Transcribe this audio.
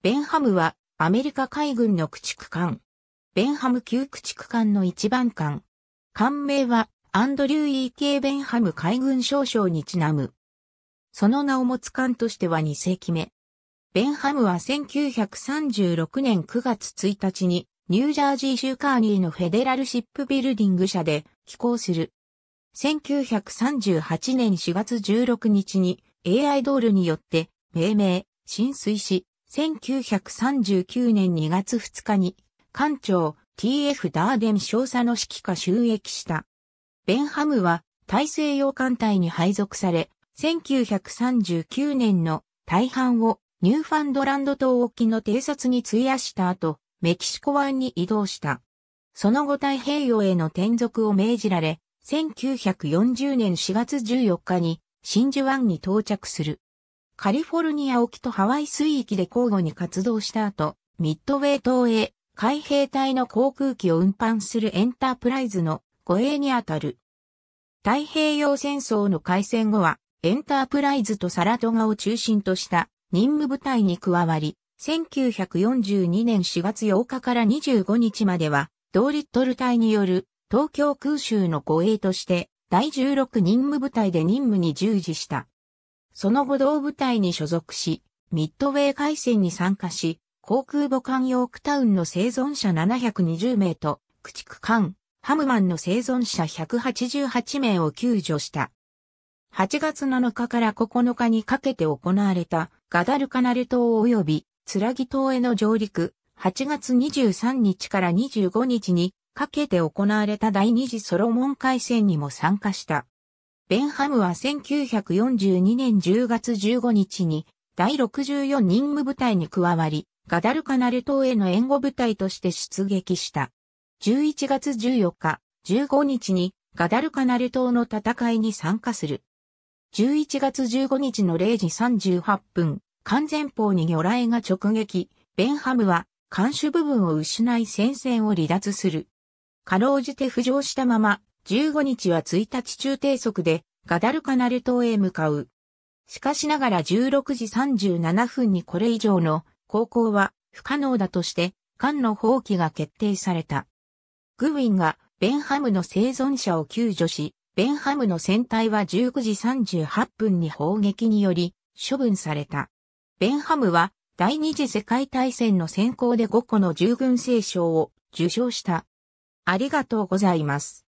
ベンハムはアメリカ海軍の駆逐艦。ベンハム級駆逐艦の一番艦。艦名はアンドリュー・ E・ K・ ベンハム海軍少将にちなむ。その名を持つ艦としては2世紀目。ベンハムは1936年9月1日にニュージャージー州カーニーのフェデラルシップビルディング社で寄港する。1938年4月16日に AI ドールによって命名、浸水し、1939年2月2日に、艦長 TF ダーデン少佐の指揮下収益した。ベンハムは大西洋艦隊に配属され、1939年の大半をニューファンドランド島沖の偵察に費やした後、メキシコ湾に移動した。その後太平洋への転属を命じられ、1940年4月14日に真珠湾に到着する。カリフォルニア沖とハワイ水域で交互に活動した後、ミッドウェイ島へ海兵隊の航空機を運搬するエンタープライズの護衛にあたる。太平洋戦争の開戦後は、エンタープライズとサラトガを中心とした任務部隊に加わり、1942年4月8日から25日までは、同リットル隊による東京空襲の護衛として、第16任務部隊で任務に従事した。その後同部隊に所属し、ミッドウェー海戦に参加し、航空母艦ヨークタウンの生存者720名と、駆逐艦、ハムマンの生存者188名を救助した。8月7日から9日にかけて行われたガダルカナル島及びツラギ島への上陸、8月23日から25日にかけて行われた第二次ソロモン海戦にも参加した。ベンハムは1942年10月15日に第64任務部隊に加わり、ガダルカナル島への援護部隊として出撃した。11月14日、15日にガダルカナル島の戦いに参加する。11月15日の0時38分、完全方に魚雷が直撃、ベンハムは艦首部分を失い戦線を離脱する。かろうじて浮上したまま15日は1日中低速でガダルカナル島へ向かう。しかしながら16時37分にこれ以上の航行は不可能だとして艦の放棄が決定された。グウィンがベンハムの生存者を救助し、ベンハムの船体は19時38分に砲撃により処分された。ベンハムは第二次世界大戦の先行で5個の従軍聖賞を受賞した。ありがとうございます。